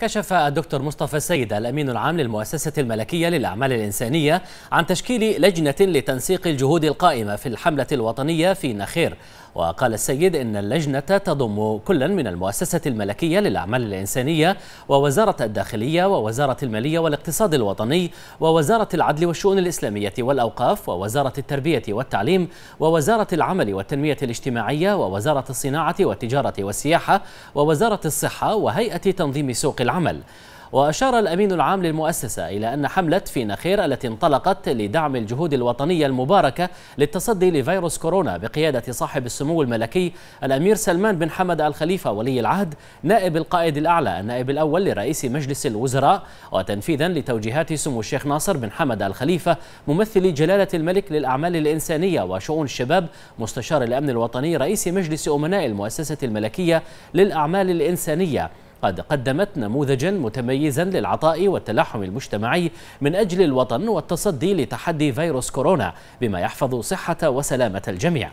كشف الدكتور مصطفى سيد الأمين العام للمؤسسة الملكية للأعمال الإنسانية عن تشكيل لجنة لتنسيق الجهود القائمة في الحملة الوطنية في نخير وقال السيد إن اللجنة تضم كلا من المؤسسة الملكية للأعمال الإنسانية ووزارة الداخلية ووزارة المالية والاقتصاد الوطني ووزارة العدل والشؤون الإسلامية والأوقاف ووزارة التربية والتعليم ووزارة العمل والتنمية الاجتماعية ووزارة الصناعة والتجارة والسياحة ووزارة الصحة وهيئة تنظيم سوق العمل وأشار الأمين العام للمؤسسة إلى أن حملة في نخير التي انطلقت لدعم الجهود الوطنية المباركة للتصدي لفيروس كورونا بقيادة صاحب السمو الملكي الأمير سلمان بن حمد الخليفة ولي العهد نائب القائد الأعلى النائب الأول لرئيس مجلس الوزراء وتنفيذا لتوجيهات سمو الشيخ ناصر بن حمد الخليفة ممثل جلالة الملك للأعمال الإنسانية وشؤون الشباب مستشار الأمن الوطني رئيس مجلس أمناء المؤسسة الملكية للأعمال الإنسانية قد قدمت نموذجا متميزا للعطاء والتلاحم المجتمعي من أجل الوطن والتصدي لتحدي فيروس كورونا بما يحفظ صحة وسلامة الجميع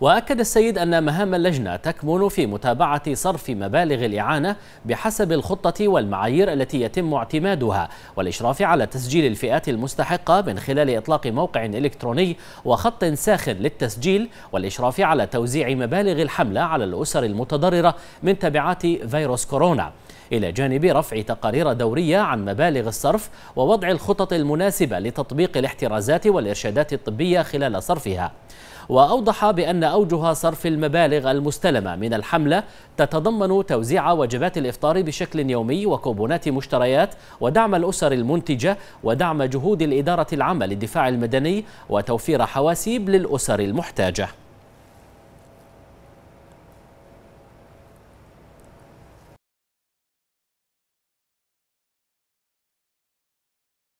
وأكد السيد أن مهام اللجنة تكمن في متابعة صرف مبالغ الإعانة بحسب الخطة والمعايير التي يتم اعتمادها والإشراف على تسجيل الفئات المستحقة من خلال إطلاق موقع إلكتروني وخط ساخن للتسجيل والإشراف على توزيع مبالغ الحملة على الأسر المتضررة من تبعات فيروس كورونا إلى جانب رفع تقارير دورية عن مبالغ الصرف ووضع الخطط المناسبة لتطبيق الاحترازات والإرشادات الطبية خلال صرفها وأوضح بأن أوجه صرف المبالغ المستلمة من الحملة تتضمن توزيع وجبات الإفطار بشكل يومي وكوبونات مشتريات ودعم الأسر المنتجة ودعم جهود الإدارة العامة للدفاع المدني وتوفير حواسيب للأسر المحتاجة